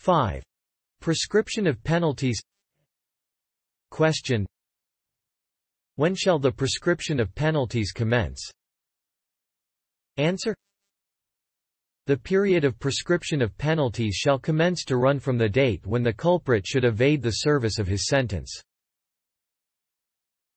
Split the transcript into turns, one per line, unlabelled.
5. Prescription of penalties Question When shall the prescription of penalties commence? Answer The period of prescription of penalties shall commence to run from the date when the culprit should evade the service of his sentence.